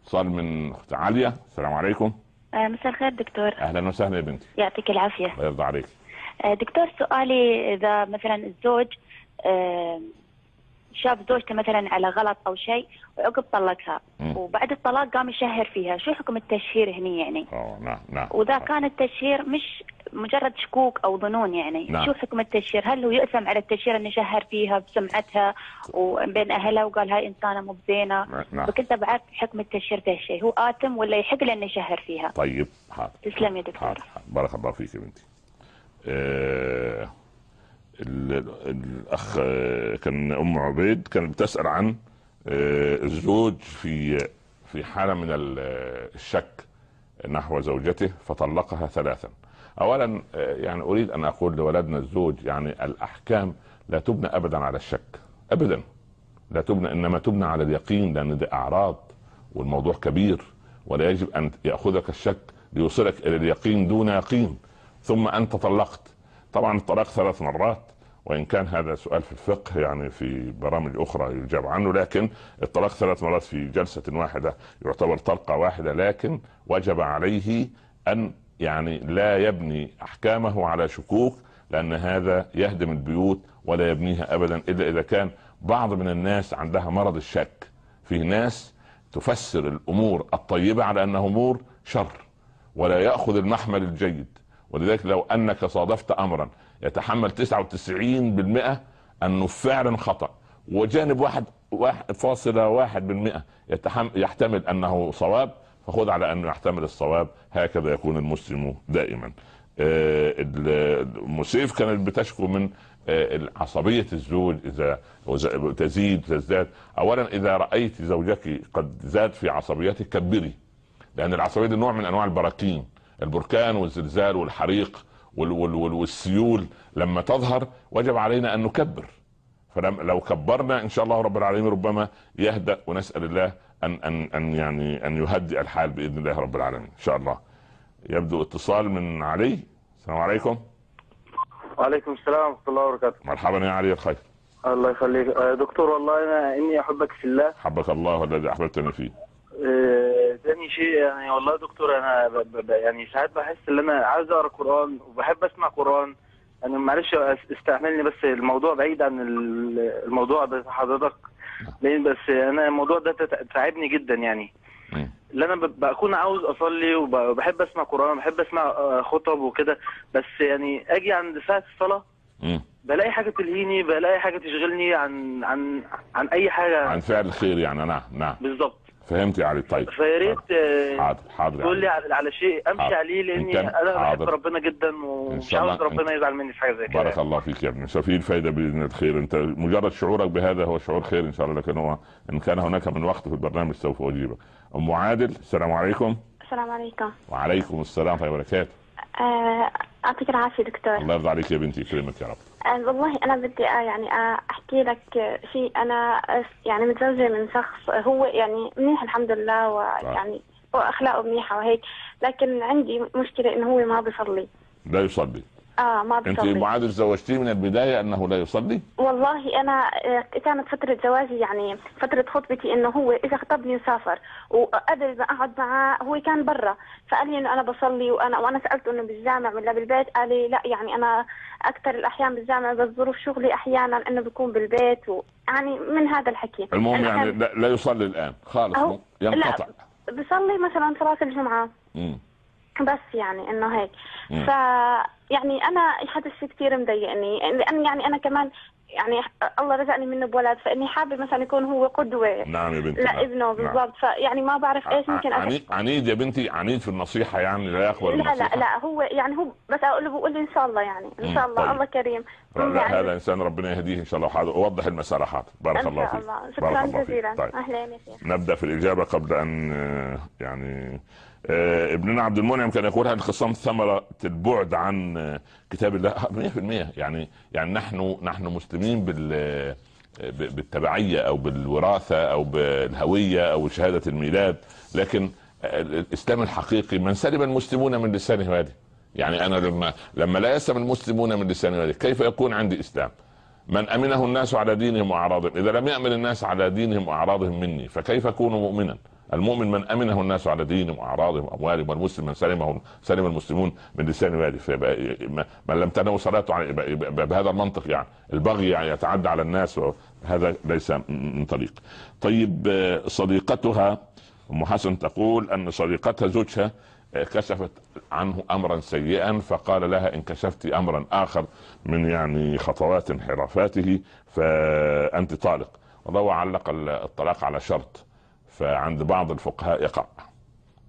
اتصال من اخت عاليه السلام عليكم آه مساء الخير دكتور اهلا وسهلا يا بنتي يعطيك العافيه الله يرضى عليك آه دكتور سؤالي اذا مثلا الزوج آه شاف زوجته مثلا على غلط او شيء وعقب طلقها مم. وبعد الطلاق قام يشهر فيها شو حكم التشهير هني يعني أوه نعم نعم واذا كان التشهير مش مجرد شكوك او ظنون يعني نعم. شو حكم التشهير هل هو يؤثم على التشهير انه شهر فيها بسمعتها وبين اهلها وقال هاي انسانه مو بزينه نعم. بكل نعم. تبعات حكم التشهير في هالشيء، هو اثم ولا يحق له انه يشهر فيها طيب حاضر تسلم يا دكتور بارك الله فيك يا بنتي أه الاخ آه، كان ام عبيد كانت بتسال عن آه، الزوج في في حاله من آه، الشك نحو زوجته فطلقها ثلاثا اولا يعني اريد ان اقول لولدنا الزوج يعني الاحكام لا تبنى ابدا على الشك ابدا لا تبنى انما تبنى على اليقين لان دي اعراض والموضوع كبير ولا يجب ان ياخذك الشك ليوصلك الى اليقين دون يقين ثم انت طلقت طبعا الطلاق ثلاث مرات وان كان هذا سؤال في الفقه يعني في برامج اخرى يجاب عنه لكن الطلاق ثلاث مرات في جلسه واحده يعتبر طلقه واحده لكن وجب عليه ان يعني لا يبني احكامه على شكوك لان هذا يهدم البيوت ولا يبنيها ابدا الا اذا كان بعض من الناس عندها مرض الشك في ناس تفسر الامور الطيبه على انها امور شر ولا ياخذ المحمل الجيد ولذلك لو انك صادفت امرا يتحمل 99% انه فعلا خطا وجانب واحد, واحد فاصلة واحد بالمئة يحتمل أنه صواب فخذ على أنه يحتمل الصواب هكذا يكون المسلم دائما آه، المسيف كانت بتشكو من آه، عصبية الزوج إذا تزيد تزداد أولا إذا رأيت زوجك قد زاد في عصبيتك كبري لأن العصبية دي نوع من أنواع البراكين البركان والزلزال والحريق وال وال وال والسيول لما تظهر وجب علينا ان نكبر فلو كبرنا ان شاء الله رب العالمين ربما يهدأ ونسأل الله ان ان ان يعني ان يهدئ الحال باذن الله رب العالمين ان شاء الله. يبدو اتصال من علي السلام عليكم. وعليكم السلام ورحمه الله وبركاته. مرحبا يا علي الخير. الله يخليك دكتور والله انا اني احبك في الله. حبك الله الذي احببتني فيه. تاني آه، شيء يعني والله يا دكتور انا ب ب يعني ساعات بحس ان انا عايز اقرا قران وبحب اسمع قران انا معلش استعملني بس الموضوع بعيد عن الموضوع بس حضرتك لان بس انا الموضوع ده تعبني جدا يعني اللي انا بكون عاوز اصلي وبحب اسمع قران وبحب اسمع آه، خطب وكده بس يعني اجي عند ساعه الصلاه بلاقي حاجه تلهيني بلاقي حاجه تشغلني عن عن عن اي حاجه عن فعل خير يعني نعم نعم بالظبط فهمت يا علي طيب فيا ريت آه، حاضر حاضر يعني. تقول لي على شيء امشي حاضر. عليه لاني انا بحب ربنا جدا ومش عاوز ربنا يزعل مني في حاجه زي كده يعني. بارك الله فيك يا ابني ففي الفايده باذن الخير انت مجرد شعورك بهذا هو شعور خير ان شاء الله لكن هو ان كان هناك من وقت في البرنامج سوف اجيبك ام عادل السلام عليكم السلام عليكم وعليكم السلام ورحمه الله وبركاته آه، يعطيك العافيه دكتور الله يرضى عليك يا بنتي يكرمك يا رب آه، والله انا بدي آه، يعني احكي لك شيء انا يعني متزوجه من شخص هو يعني منيح الحمد لله ويعني واخلاقه منيحه وهيك لكن عندي مشكله انه هو ما بيصلي لا يصلي اه ما بصلي انت معاذ تزوجتيه من البدايه انه لا يصلي؟ والله انا آه، كانت فتره زواجي يعني فتره خطبتي انه هو اذا خطبني وسافر وقبل ما اقعد معاه هو كان برا فقال لي انه انا بصلي وانا وانا سالته انه بالجامع ولا بالبيت قال لي لا يعني انا اكثر الاحيان بالجامع بس ظروف شغلي احيانا انه بكون بالبيت يعني من هذا الحكي المهم يعني لا, لا يصلي الان خالص ينقطع لا بصلي مثلا صلاه الجمعه امم بس يعني انه هيك ف يعني انا الحدث كثير مضايقني لان يعني انا كمان يعني الله رزقني منه بولد فاني حابه مثلا يكون هو قدوه نعم يا بنتي نعم. لابنه نعم. بالضبط نعم. فيعني ما بعرف ايش ممكن عنيد عنيد يا بنتي عنيد في النصيحه يعني لا يقبل لا لا لا هو يعني هو بس اقول له بقول ان شاء الله يعني ان شاء الله طيب. الله كريم لا يعني هذا انسان ربنا يهديه ان شاء الله حاضر. اوضح المسألة حاضر بارك الله فيك شكرا جزيلا طيب. اهلا يا شيخ نبدا في الاجابه قبل ان آه، يعني آه، ابننا عبد المنعم كان يقول هل الخصام ثمرة البعد عن آه، كتاب الله 100% آه، يعني يعني نحن نحن مسلمين بال بالتبعية أو بالوراثة أو بالهوية أو شهادة الميلاد لكن الإسلام الحقيقي من سلم المسلمون من لسانه ويده يعني أنا لما لما لا يسلم المسلمون من لسانه ويده كيف يكون عندي إسلام؟ من امنه الناس على دينهم واعراضهم، اذا لم يامن الناس على دينهم واعراضهم مني فكيف اكون مؤمنا؟ المؤمن من امنه الناس على دينهم واعراضهم واموالهم والمسلم من سلمه سلم المسلمون من لسان واله من لم تنو صلاته بهذا المنطق يعني البغي يعني يتعدى على الناس هذا ليس من طريق طيب صديقتها ام حسن تقول ان صديقتها زوجها آه، كشفت عنه امرا سيئا فقال لها ان كشفت امرا اخر من يعني خطوات انحرافاته فانت طالق وضوى علق الطلاق على شرط فعند بعض الفقهاء يقع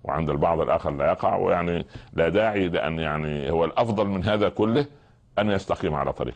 وعند البعض الاخر لا يقع ويعني لا داعي لان يعني هو الافضل من هذا كله ان يستقيم على طريق